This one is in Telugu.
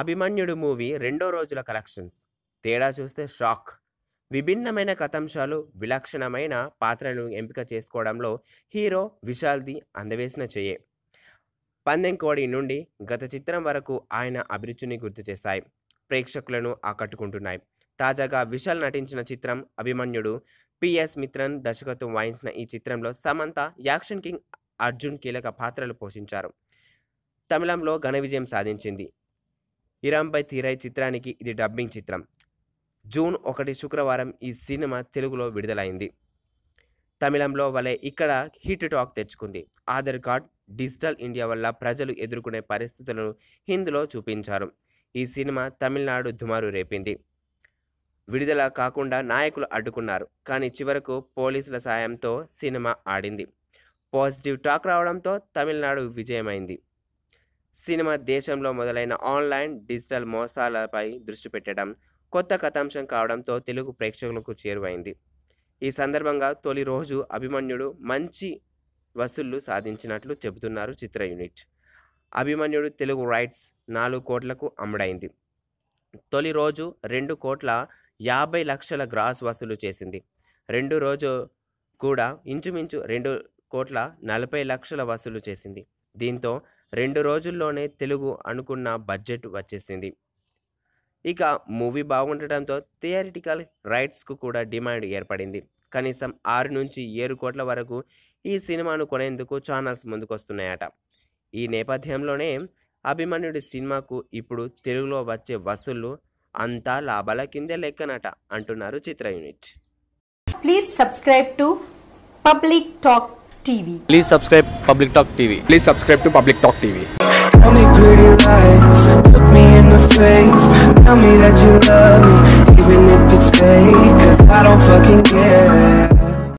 అభిమన్యుడు మూవీ రెండో రోజుల కలెక్షన్స్ తేడా చూస్తే షాక్ విభిన్నమైన కథాంశాలు విలక్షణమైన పాత్రను ఎంపిక చేసుకోవడంలో హీరో విశాల్ది అందవేసిన చెయ్యే పందెంకోడి నుండి గత చిత్రం వరకు ఆయన అభిరుచిని గుర్తు చేశాయి ప్రేక్షకులను ఆకట్టుకుంటున్నాయి తాజాగా విశాల్ నటించిన చిత్రం అభిమన్యుడు పిఎస్ మిత్రన్ దర్శకత్వం వాయించిన ఈ చిత్రంలో సమంత యాక్షన్ కింగ్ అర్జున్ కీలక పాత్రలు పోషించారు తమిళంలో ఘన విజయం సాధించింది ఇరాంపై తీరై చిత్రానికి ఇది డబ్బింగ్ చిత్రం జూన్ ఒకటి శుక్రవారం ఈ సినిమా తెలుగులో విడుదలైంది తమిళంలో వలె ఇక్కడ హిట్ టాక్ తెచ్చుకుంది ఆధార్ కార్డ్ డిజిటల్ ఇండియా వల్ల ప్రజలు ఎదుర్కొనే పరిస్థితులను హిందీలో చూపించారు ఈ సినిమా తమిళనాడు దుమారు రేపింది విడుదల కాకుండా నాయకులు అడ్డుకున్నారు కానీ చివరకు పోలీసుల సాయంతో సినిమా ఆడింది పాజిటివ్ టాక్ రావడంతో తమిళనాడు విజయమైంది సినిమా దేశంలో మొదలైన ఆన్లైన్ డిజిటల్ మోసాలపై దృష్టి పెట్టడం కొత్త కథాంశం కావడంతో తెలుగు ప్రేక్షకులకు చేరువైంది ఈ సందర్భంగా తొలి రోజు అభిమన్యుడు మంచి వసూళ్లు సాధించినట్లు చెబుతున్నారు చిత్ర యూనిట్ అభిమన్యుడు తెలుగు రైట్స్ నాలుగు కోట్లకు అమ్ముడైంది తొలి రోజు రెండు కోట్ల యాభై లక్షల గ్రాస్ వసూలు చేసింది రెండు రోజు కూడా ఇంచుమించు రెండు కోట్ల నలభై లక్షల వసూలు చేసింది దీంతో రెండు రోజుల్లోనే తెలుగు అనుకున్న బడ్జెట్ వచ్చేసింది ఇక మూవీ బాగుండటంతో థియరిటికల్ రైట్స్కు కూడా డిమాండ్ ఏర్పడింది కనీసం ఆరు నుంచి ఏడు కోట్ల వరకు ఈ సినిమాను కొనేందుకు ఛానల్స్ ముందుకొస్తున్నాయట ఈ నేపథ్యంలోనే అభిమన్యుడి సినిమాకు ఇప్పుడు తెలుగులో వచ్చే వసూళ్లు అంతా లాభాల కిందే లెక్కనట అంటున్నారు చిత్ర unit please subscribe to public talk TV. Please subscribe Public Talk TV. Please subscribe to Public Talk TV. Tell me pretty lies, look me in the face. Tell me that you love me, even if it's fake. Cause I don't fucking